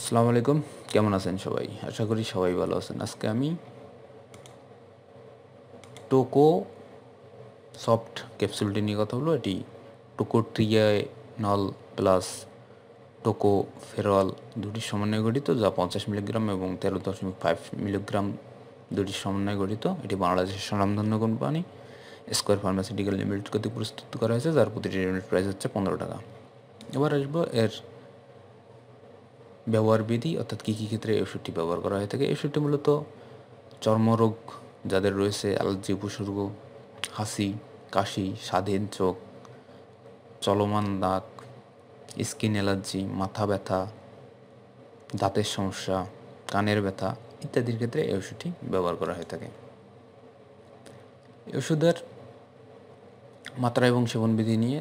আসসালামু আলাইকুম কেমন আছেন সবাই আশা করি সবাই ভালো আছেন আজকে আমি টোকো সফট ক্যাপসুলটি নিয়ে কথা বলবো এটি টোকো নল প্লাস টোকো ফেরল দুটি সমন্বয়ে গঠিত যা পঞ্চাশ মিলিগ্রাম এবং তেরো দশমিক ফাইভ মিলিগ্রাম দুটি সমন্বয়ে গঠিত এটি বাংলাদেশের স্বনামধন্য কোম্পানি স্কোয়ার ফার্মাসিউটিক্যাল লিমিটেড কর্তৃক প্রস্তুত করা হয়েছে যার প্রতিটি ইউনিট প্রাইস হচ্ছে পনেরো টাকা এবার আসবো এর ব্যবহার বিধি অর্থাৎ কী কী ক্ষেত্রে এই ওষুধটি ব্যবহার করা হয়ে থাকে এই ওষুধটি মূলত চর্মরোগ যাদের রয়েছে অ্যালার্জি উপসর্গ হাসি কাশি স্বাধীন চোখ চলমান দাগ স্কিন অ্যালার্জি মাথা ব্যথা দাঁতের সমস্যা কানের ব্যথা ইত্যাদির ক্ষেত্রে এই ওষুধটি ব্যবহার করা হয়ে থাকে ওষুধের মাত্রা এবং সেবনবিধি নিয়ে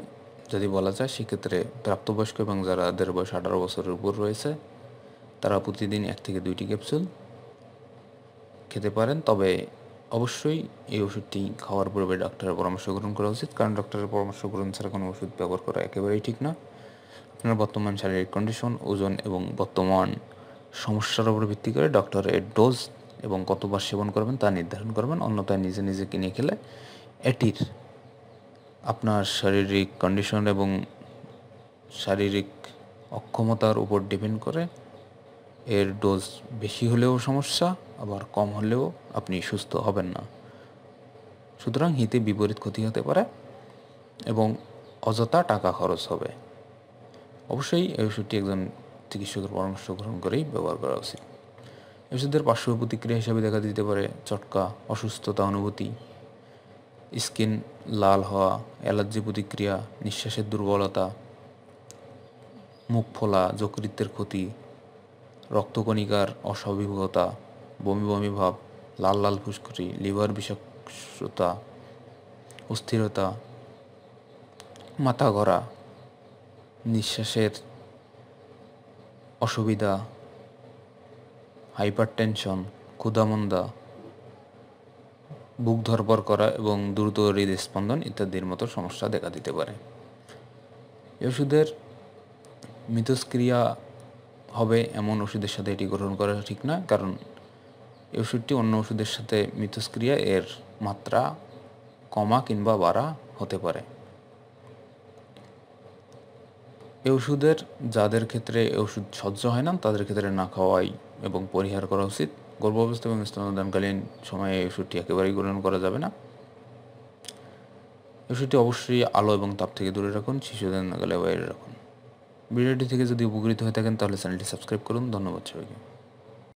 যদি বলা যায় সেক্ষেত্রে প্রাপ্তবয়স্ক এবং যারা দেড় বয়স আঠারো বছরের উপর রয়েছে তারা প্রতিদিন এক থেকে দুইটি ক্যাপসুল খেতে পারেন তবে অবশ্যই এই ওষুধটি খাওয়ার পূর্বে ডাক্তারের পরামর্শ গ্রহণ করা উচিত কারণ ডাক্তারের পরামর্শ গ্রহণ ছাড়া কোনো ওষুধ ব্যবহার করা একেবারেই ঠিক না আপনার বর্তমান শারীরিক কন্ডিশন ওজন এবং বর্তমান সমস্যার উপর ভিত্তি করে ডক্টর এর ডোজ এবং কতবার সেবন করবেন তা নির্ধারণ করবেন অন্যথায় নিজে নিজে কিনে খেলে এটির আপনার শারীরিক কন্ডিশন এবং শারীরিক অক্ষমতার উপর ডিপেন্ড করে এর ডোজ বেশি হলেও সমস্যা আবার কম হলেও আপনি সুস্থ হবেন না সুতরাং হিতে বিপরীত ক্ষতি হতে পারে এবং অযথা টাকা খরচ হবে অবশ্যই এই ওষুধটি একজন চিকিৎসকের পরামর্শ গ্রহণ করেই ব্যবহার করা উচিত ওষুধের পার্শ্ব প্রতিক্রিয়া হিসাবে দেখা দিতে পারে চটকা অসুস্থতা অনুভূতি স্কিন লাল হওয়া অ্যালার্জি প্রতিক্রিয়া নিঃশ্বাসের দুর্বলতা মুখ ফোলা যকৃতের ক্ষতি রক্তকণিকার অস্বাভাবিকতা বমি বমি ভাব লাল লাল ফুসকুটি লিভার বিষাক্ততা অস্থিরতা মাথা গড়া নিঃশ্বাসের অসুবিধা হাইপার টেনশন ক্ষুধামন্দা বুক ধরপর করা এবং দ্রুত হৃদস্পন্দন ইত্যাদির মতো সমস্যা দেখা দিতে পারে ওষুধের মিথস্ক্রিয়া হবে এমন ওষুধের সাথে এটি গ্রহণ করা ঠিক না কারণ এই ওষুধটি অন্য ওষুধের সাথে মিথস্ক্রিয়া এর মাত্রা কমা কিংবা বাড়া হতে পারে এ ওষুধের যাদের ক্ষেত্রে এ ওষুধ সহ্য হয় না তাদের ক্ষেত্রে না খাওয়াই এবং পরিহার করা উচিত গর্ভাবস্থা এবং স্তনদানকালীন সময়ে এই ওষুধটি একেবারেই গ্রহণ করা যাবে না ওষুধটি অবশ্যই আলো এবং তাপ থেকে দূরে রাখুন শিশুদের নাগালে বাইরে রাখুন ভিডিওটি থেকে যদি উপকৃত হয়ে থাকেন তাহলে চ্যানেলটি সাবস্ক্রাইব করুন ধন্যবাদ সবাইকে